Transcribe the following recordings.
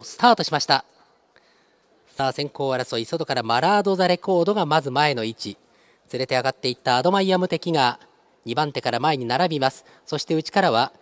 スタートしましたさあ先行争い外からマラード・ザ・レコードがまず前の位置連れて上がっていったアドマイアム敵が2番手から前に並びますそして内からは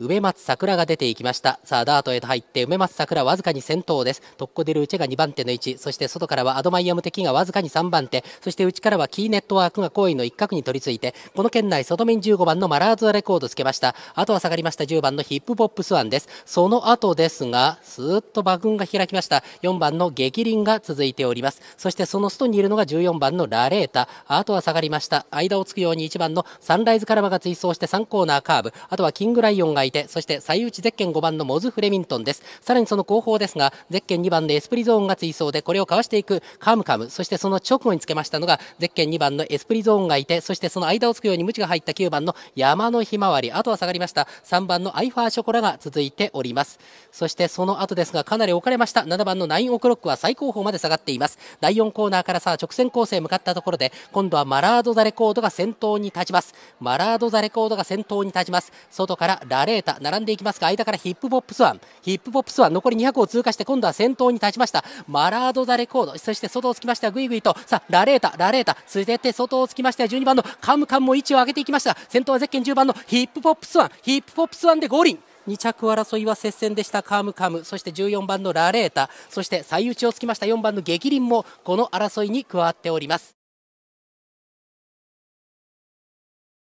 梅松桜が出ていきましたさあダートへと入って梅松桜わずかに先頭ですトッコデルウチェが2番手の位置そして外からはアドマイアム的がわずかに3番手そして内からはキーネットワークが後位の一角に取り付いてこの圏内外面15番のマラーズアレコードつけましたあとは下がりました10番のヒップポップスワンですその後ですがスーッと馬群が開きました4番の激輪が続いておりますそしてその外にいるのが14番のラレータあとは下がりました間をつくように1番のサンライズカラマが追走して3コーナーカーブあとはキングライオンがい手そして最内ゼッケン5番のモズ・フレミントンですさらにその後方ですがゼッケン2番でエスプリゾーンが追走でこれをかわしていくカムカムそしてその直後につけましたのがゼッケン2番のエスプリゾーンがいてそしてその間をつくように無知が入った9番の山のひまわりあとは下がりました3番のアイファーショコラが続いておりますそしてその後ですがかなり置かれました7番のナインオクロックは最高峰まで下がっています第4コーナーからさあ直線コースへ向かったところで今度はマラード・ザ・レコードが先頭に立ちますマラード・ザ・レコードが先頭に立ちます外からラレーータ並んでいきますが間からヒップポップスワンヒップポップスワン残り200を通過して今度は先頭に立ちましたマラード・ザ・レコードそして外をつきましてはグイグイとさあラレータラレータ続いて外をつきましては12番のカムカムも位置を上げていきました先頭はゼッケン10番のヒップポップスワンヒップポップスワンで五輪2着争いは接戦でしたカムカムそして14番のラレータそして最内をつきました4番の激輪もこの争いに加わっております